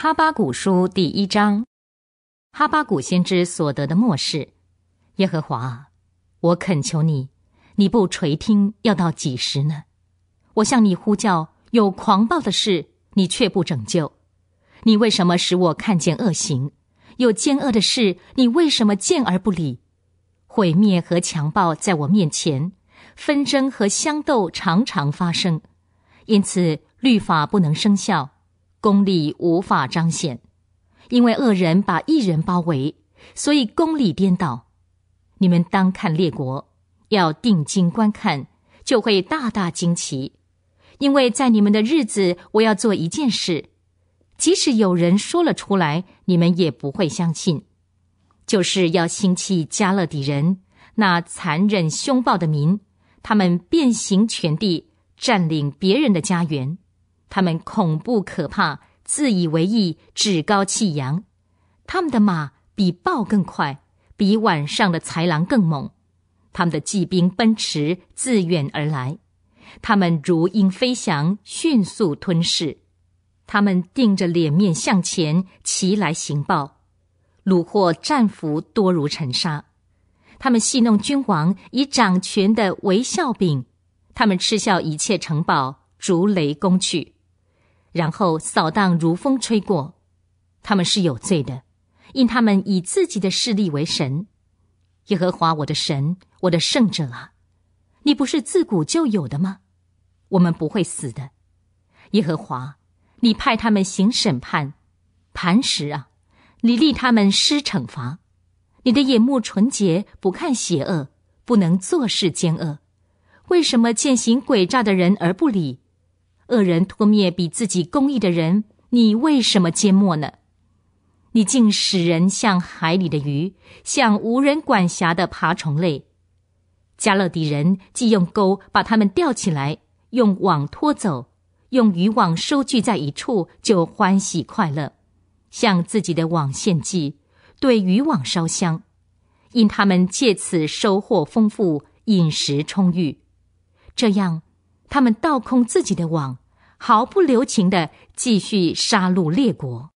哈巴古书第一章，哈巴古先知所得的漠视耶和华，我恳求你，你不垂听要到几时呢？我向你呼叫，有狂暴的事，你却不拯救；你为什么使我看见恶行？有奸恶的事，你为什么见而不理？毁灭和强暴在我面前，纷争和相斗常常发生，因此律法不能生效。公理无法彰显，因为恶人把一人包围，所以公理颠倒。你们当看列国，要定睛观看，就会大大惊奇。因为在你们的日子，我要做一件事，即使有人说了出来，你们也不会相信，就是要兴起加勒底人那残忍凶暴的民，他们遍行全地，占领别人的家园。他们恐怖可怕，自以为意，趾高气扬。他们的马比豹更快，比晚上的豺狼更猛。他们的骑兵奔驰自远而来，他们如鹰飞翔，迅速吞噬。他们定着脸面向前骑来行暴，虏获战俘多如尘沙。他们戏弄君王，以掌权的为笑柄。他们嗤笑一切城堡，逐雷攻去。然后扫荡如风吹过，他们是有罪的，因他们以自己的势力为神。耶和华我的神，我的圣者啊，你不是自古就有的吗？我们不会死的。耶和华，你派他们行审判，磐石啊，你立他们施惩罚。你的眼目纯洁，不看邪恶，不能做事奸恶。为什么见行诡诈的人而不理？恶人拖灭比自己公义的人，你为什么缄默呢？你竟使人像海里的鱼，像无人管辖的爬虫类。加勒底人既用钩把他们吊起来，用网拖走，用渔网收聚在一处，就欢喜快乐，向自己的网献祭，对渔网烧香，因他们借此收获丰富，饮食充裕，这样。他们倒空自己的网，毫不留情地继续杀戮列国。